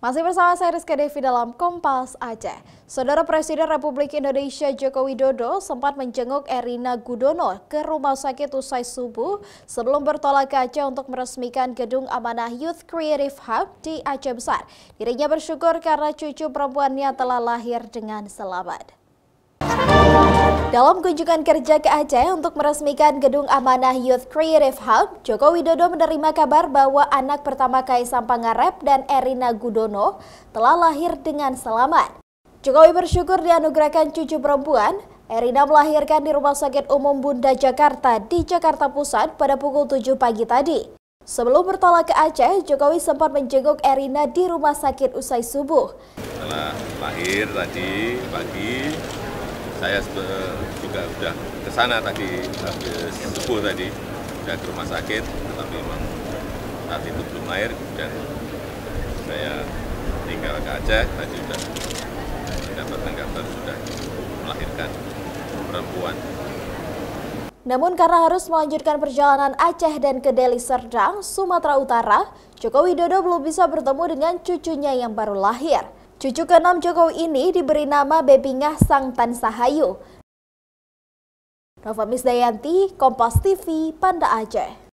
Masih bersama saya Rizka Devi dalam Kompas Aceh. Saudara Presiden Republik Indonesia Joko Widodo sempat menjenguk Erina Gudono ke rumah sakit usai subuh sebelum bertolak ke Aceh untuk meresmikan gedung amanah Youth Creative Hub di Aceh Besar. Dirinya bersyukur karena cucu perempuannya telah lahir dengan selamat. Dalam kunjungan kerja ke Aceh untuk meresmikan gedung amanah Youth Creative Hub, Joko Widodo menerima kabar bahwa anak pertama Kaisang Pangarep dan Erina Gudono telah lahir dengan selamat. Jokowi bersyukur dianugerahkan cucu perempuan. Erina melahirkan di Rumah Sakit Umum Bunda Jakarta di Jakarta Pusat pada pukul 7 pagi tadi. Sebelum bertolak ke Aceh, Jokowi sempat menjenguk Erina di rumah sakit usai subuh. Setelah lahir tadi pagi, saya juga sudah ke sana tadi habis subuh tadi sudah ke rumah sakit tetapi memang saat itu belum air dan saya tinggal ke Aceh tadi sudah dapat kabar sudah melahirkan perempuan. Namun karena harus melanjutkan perjalanan Aceh dan ke Deli Serdang, Sumatera Utara, Joko Widodo belum bisa bertemu dengan cucunya yang baru lahir. Cucu keenam Jokowi ini diberi nama Bebingah Sang Tan Sahayu. Nova Misdayanti, Kompas TV, Panda Aceh.